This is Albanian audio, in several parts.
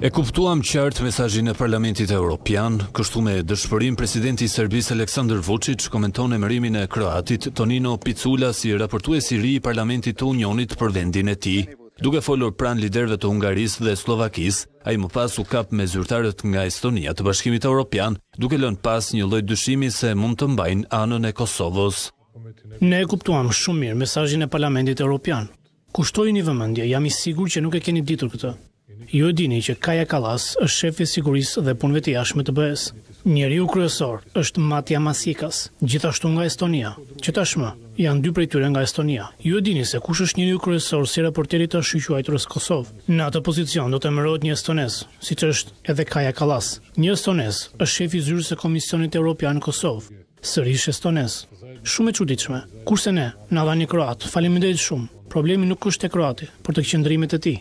E kuptuam qartë mesajin e Parlamentit Europian, kështu me dëshpërim presidenti Serbis Aleksandr Vucic komenton e mërimin e Kroatit Tonino Picula si raportu e siri i Parlamentit të Unionit për vendin e ti. Duke folur pran liderve të Ungaris dhe Slovakis, a i më pas u kap me zyrtarët nga Estonia të bashkimit Europian, duke lën pas një lojt dëshimi se mund të mbajnë anën e Kosovës. Ne e kuptuam shumë mirë mesajin e Parlamentit Europian. Kushtoj një vëmëndje, jam i sigur që nuk e keni ditur këtë ju e dini që Kaja Kalas është shefi sigurisë dhe punëve të jashme të bëhes. Njeri u kryesor është Matja Masikas, gjithashtu nga Estonia, që tashmë janë dy prejtyre nga Estonia. Ju e dini se kush është njeri u kryesor si raporteri të shqyquajtërës Kosovë. Në atë pozicion do të mërojt një Estones, si që është edhe Kaja Kalas. Një Estones është shefi zyrës e Komisionit Europian në Kosovë, sërish Estones. Shumë e quditshme, kurse ne, në adhani një Kroatë, falimendejt shumë, problemi nuk është e Kroati, për të këqëndrimit e ti.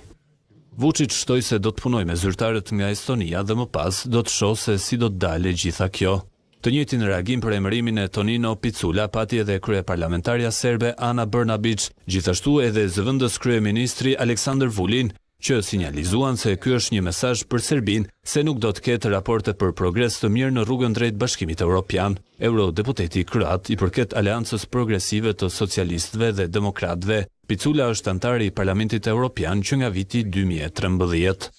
Vucic shtoj se do të punoj me zyrtarët nga Estonia dhe më pas do të shohë se si do të dale gjitha kjo. Të njëtin reagim për emërimin e Tonino Picula, pati edhe krye parlamentarja serbe Ana Brnabic, gjithashtu edhe zëvëndës krye ministri Aleksandr Vulin, që sinjalizuan se kjo është një mesaj për Serbin se nuk do të ketë raportet për progres të mirë në rrugën drejt bashkimit Europian. Eurodeputeti Kroat i përket aliancës progresive të socialistve dhe demokratve, Picula është antari i Parlamentit Europian që nga viti 2013.